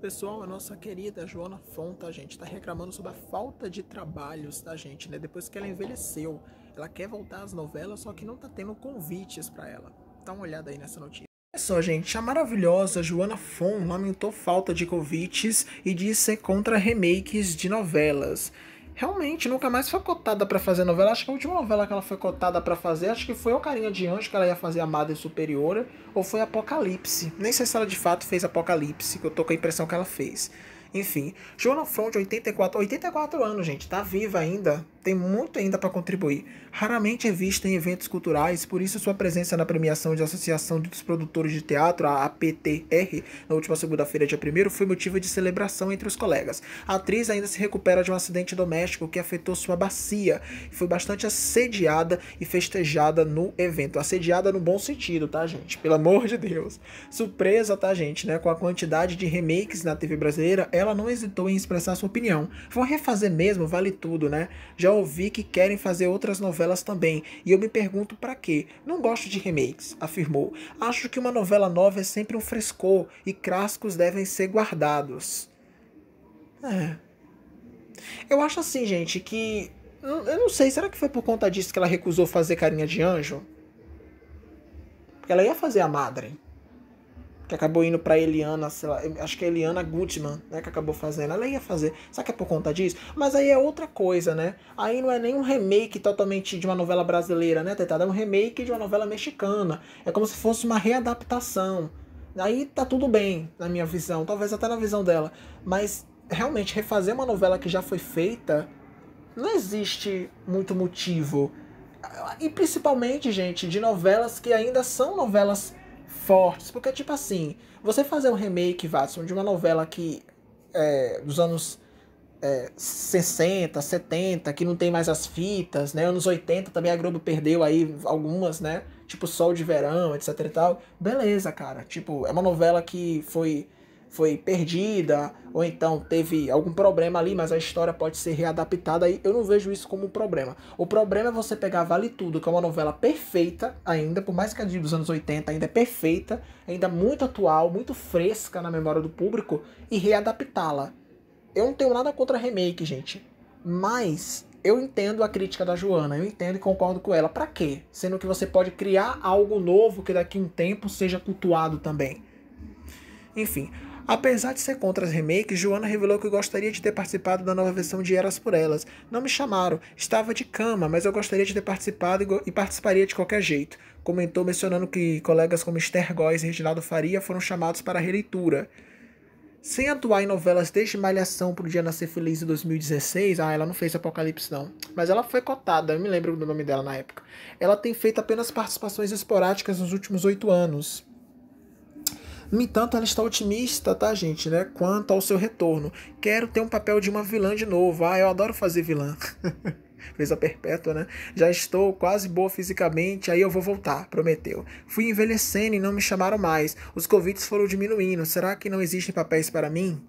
Pessoal, a nossa querida Joana Fonta, gente, tá reclamando sobre a falta de trabalhos da gente, né? Depois que ela envelheceu, ela quer voltar às novelas, só que não tá tendo convites para ela. Dá uma olhada aí nessa notícia. Olha só, gente, a maravilhosa Joana Fon lamentou falta de convites e disse ser contra remakes de novelas realmente nunca mais foi cotada para fazer novela. Acho que a última novela que ela foi cotada para fazer, acho que foi o Carinha de Anjo que ela ia fazer Amada e Superiora, ou foi Apocalipse. Nem sei se ela de fato fez Apocalipse, que eu tô com a impressão que ela fez. Enfim, Joana Front, 84, 84 anos, gente, tá viva ainda, tem muito ainda para contribuir. Raramente é vista em eventos culturais, por isso sua presença na premiação de Associação dos Produtores de Teatro, a APTR, na última segunda-feira, dia 1 foi motivo de celebração entre os colegas. A atriz ainda se recupera de um acidente doméstico que afetou sua bacia e foi bastante assediada e festejada no evento. Assediada no bom sentido, tá, gente? Pelo amor de Deus. Surpresa, tá, gente, né? Com a quantidade de remakes na TV brasileira, ela não hesitou em expressar sua opinião. Vão refazer mesmo, vale tudo, né? Já já ouvi que querem fazer outras novelas também, e eu me pergunto para quê. Não gosto de remakes, afirmou. Acho que uma novela nova é sempre um frescor e clássicos devem ser guardados. É. Eu acho assim, gente, que eu não sei, será que foi por conta disso que ela recusou fazer carinha de anjo? Porque ela ia fazer a madre que acabou indo para Eliana, sei lá, acho que é Eliana Gutman, né, que acabou fazendo. Ela ia fazer. Será que é por conta disso? Mas aí é outra coisa, né? Aí não é nem um remake totalmente de uma novela brasileira, né, Tetada? É um remake de uma novela mexicana. É como se fosse uma readaptação. Aí tá tudo bem, na minha visão, talvez até na visão dela. Mas realmente refazer uma novela que já foi feita, não existe muito motivo. E principalmente, gente, de novelas que ainda são novelas fortes. Porque, tipo assim, você fazer um remake, Watson, de uma novela que. É, dos anos é, 60, 70, que não tem mais as fitas, né? Anos 80 também a Globo perdeu aí algumas, né? Tipo Sol de Verão, etc e tal. Beleza, cara. Tipo, é uma novela que foi foi perdida, ou então teve algum problema ali, mas a história pode ser readaptada, aí eu não vejo isso como um problema. O problema é você pegar Vale Tudo, que é uma novela perfeita ainda, por mais que a dê dos anos 80 ainda é perfeita, ainda muito atual, muito fresca na memória do público, e readaptá-la. Eu não tenho nada contra remake, gente, mas eu entendo a crítica da Joana, eu entendo e concordo com ela. Para quê? Sendo que você pode criar algo novo que daqui a um tempo seja cultuado também. Enfim, Apesar de ser contra as remakes, Joana revelou que gostaria de ter participado da nova versão de Eras por Elas. Não me chamaram, estava de cama, mas eu gostaria de ter participado e participaria de qualquer jeito. Comentou mencionando que colegas como Esther Góes e Reginaldo Faria foram chamados para a releitura. Sem atuar em novelas desde Malhação para o Dia Nascer Feliz em 2016, ah, ela não fez Apocalipse não, mas ela foi cotada, eu me lembro do nome dela na época. Ela tem feito apenas participações esporádicas nos últimos oito anos. No entanto, ela está otimista, tá, gente, né? Quanto ao seu retorno. Quero ter um papel de uma vilã de novo. Ah, eu adoro fazer vilã. Fez a perpétua, né? Já estou quase boa fisicamente, aí eu vou voltar, prometeu. Fui envelhecendo e não me chamaram mais. Os convites foram diminuindo. Será que não existem papéis para mim?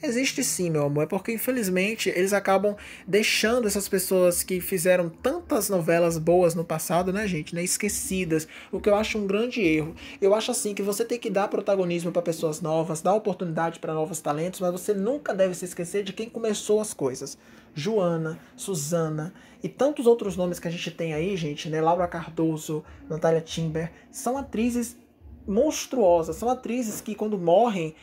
Existe sim, meu amor. É porque, infelizmente, eles acabam deixando essas pessoas que fizeram tantas novelas boas no passado, né, gente, né, esquecidas. O que eu acho um grande erro. Eu acho assim que você tem que dar protagonismo para pessoas novas, dar oportunidade para novos talentos, mas você nunca deve se esquecer de quem começou as coisas. Joana, Suzana e tantos outros nomes que a gente tem aí, gente, né? Laura Cardoso, Natália Timber, são atrizes monstruosas, são atrizes que quando morrem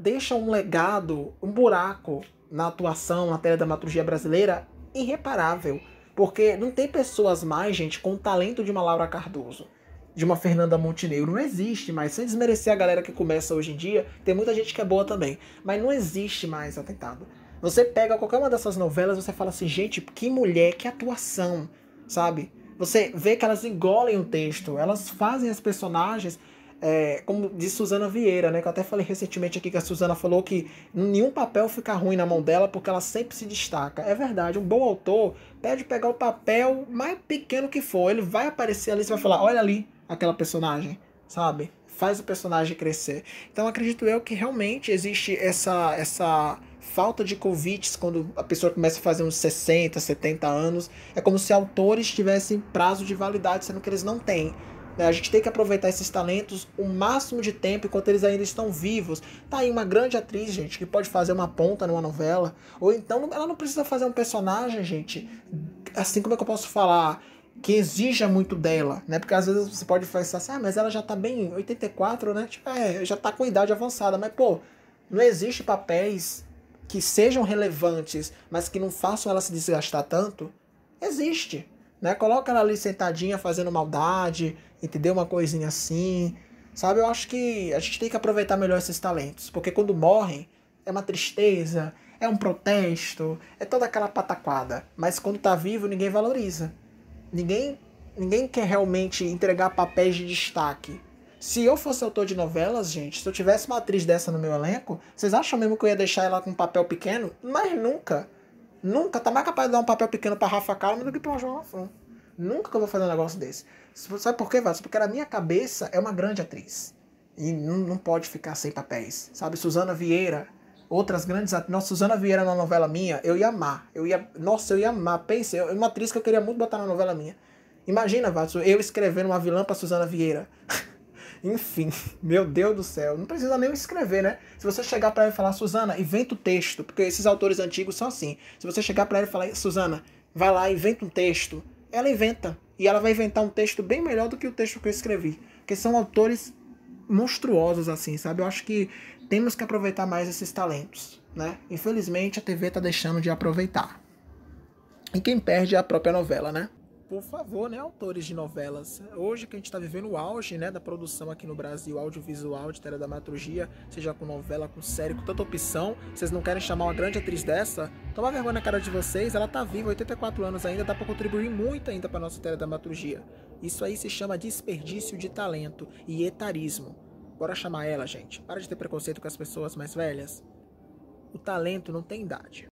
deixa um legado, um buraco na atuação, na teledramaturgia brasileira irreparável. Porque não tem pessoas mais, gente, com o talento de uma Laura Cardoso, de uma Fernanda Montenegro. Não existe mais. Sem desmerecer a galera que começa hoje em dia, tem muita gente que é boa também. Mas não existe mais atentado. Você pega qualquer uma dessas novelas, você fala assim, gente, que mulher, que atuação, sabe? Você vê que elas engolem o texto, elas fazem as personagens é, como diz Suzana Vieira, né? Que eu até falei recentemente aqui que a Suzana falou que nenhum papel fica ruim na mão dela porque ela sempre se destaca. É verdade, um bom autor pede pegar o papel mais pequeno que for. Ele vai aparecer ali, você vai falar, olha ali aquela personagem, sabe? Faz o personagem crescer. Então acredito eu que realmente existe essa essa falta de convites quando a pessoa começa a fazer uns 60, 70 anos. É como se autores tivessem prazo de validade, sendo que eles não têm. Né? A gente tem que aproveitar esses talentos o máximo de tempo enquanto eles ainda estão vivos. Tá aí uma grande atriz, gente, que pode fazer uma ponta numa novela. Ou então ela não precisa fazer um personagem, gente. Assim como é que eu posso falar? que exija muito dela, né? Porque às vezes você pode pensar assim, ah, mas ela já tá bem 84, né? Tipo, é, já tá com idade avançada, mas pô, não existe papéis que sejam relevantes, mas que não façam ela se desgastar tanto. Existe né? Coloca ela ali sentadinha fazendo maldade, entendeu? Uma coisinha assim. Sabe? Eu acho que a gente tem que aproveitar melhor esses talentos, porque quando morrem é uma tristeza, é um protesto, é toda aquela pataquada. Mas quando tá vivo, ninguém valoriza. Ninguém ninguém quer realmente entregar papéis de destaque. Se eu fosse autor de novelas, gente, se eu tivesse uma atriz dessa no meu elenco, vocês acham mesmo que eu ia deixar ela com um papel pequeno? Mas nunca. Nunca tá mais capaz de dar um papel pequeno para Rafa Kalman do que pra João Lafon. Nunca que eu vou fazer um negócio desse. Sabe por quê, Vasco? Porque na minha cabeça é uma grande atriz. E não, não pode ficar sem papéis. Sabe, Suzana Vieira, outras grandes atrizes. Nossa, Suzana Vieira na novela minha, eu ia amar. Eu ia, nossa, eu ia amar. Pense, eu, uma atriz que eu queria muito botar na novela minha. Imagina, Vasco, eu escrevendo uma vilã para Suzana Vieira. Enfim, meu Deus do céu, não precisa nem escrever, né? Se você chegar para ele e falar, Suzana, inventa o texto, porque esses autores antigos são assim. Se você chegar para ele e falar, Suzana, vai lá, inventa um texto, ela inventa. E ela vai inventar um texto bem melhor do que o texto que eu escrevi. Porque são autores monstruosos, assim, sabe? Eu acho que temos que aproveitar mais esses talentos, né? Infelizmente, a TV tá deixando de aproveitar. E quem perde é a própria novela, né? por favor, né, autores de novelas. Hoje que a gente está vivendo o auge, né, da produção aqui no Brasil, audiovisual, de teledramaturgia, seja com novela, com série, com tanta opção, vocês não querem chamar uma grande atriz dessa? Toma vergonha na cara de vocês, ela tá viva, 84 anos ainda, dá para contribuir muito ainda para nossa teledramaturgia. Isso aí se chama desperdício de talento e etarismo. Bora chamar ela, gente. Para de ter preconceito com as pessoas mais velhas. O talento não tem idade.